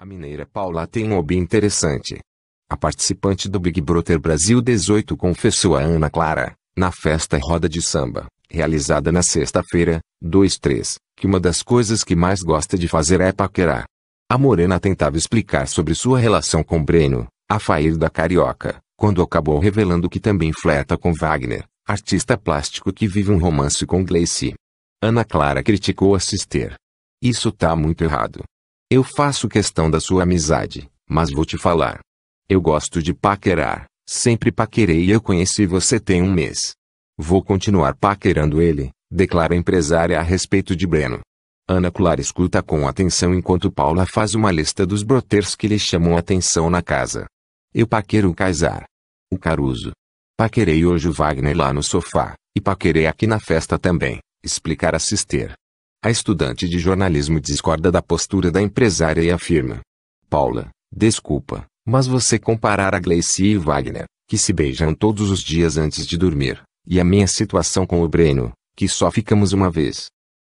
A mineira Paula tem um hobby interessante. A participante do Big Brother Brasil 18 confessou a Ana Clara, na festa Roda de Samba, realizada na sexta-feira, 2-3, que uma das coisas que mais gosta de fazer é paquerar. A morena tentava explicar sobre sua relação com Breno, a fair da Carioca, quando acabou revelando que também fleta com Wagner, artista plástico que vive um romance com Gleice. Ana Clara criticou a Sister. Isso tá muito errado. Eu faço questão da sua amizade, mas vou te falar. Eu gosto de paquerar, sempre paquerei eu conheci você tem um mês. Vou continuar paquerando ele, declara a empresária a respeito de Breno. Ana Clara escuta com atenção enquanto Paula faz uma lista dos broters que lhe chamam atenção na casa. Eu paquero o Kaysar. O Caruso. Paquerei hoje o Wagner lá no sofá, e paquerei aqui na festa também, explicar a Sister. A estudante de jornalismo discorda da postura da empresária e afirma: Paula, desculpa, mas você comparar a Gleice e Wagner, que se beijam todos os dias antes de dormir, e a minha situação com o Breno, que só ficamos uma vez.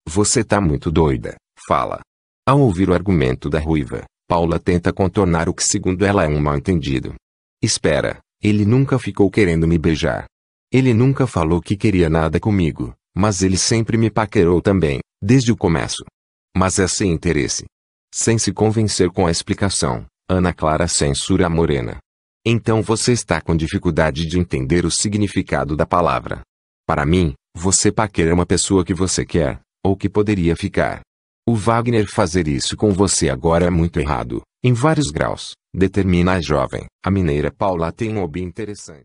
Você tá muito doida, fala. Ao ouvir o argumento da ruiva, Paula tenta contornar o que, segundo ela, é um mal-entendido. Espera, ele nunca ficou querendo me beijar. Ele nunca falou que queria nada comigo. Mas ele sempre me paquerou também, desde o começo. Mas é sem interesse. Sem se convencer com a explicação, Ana Clara censura a morena. Então você está com dificuldade de entender o significado da palavra. Para mim, você paquera uma pessoa que você quer, ou que poderia ficar. O Wagner fazer isso com você agora é muito errado, em vários graus, determina a jovem. A mineira Paula tem um hobby interessante.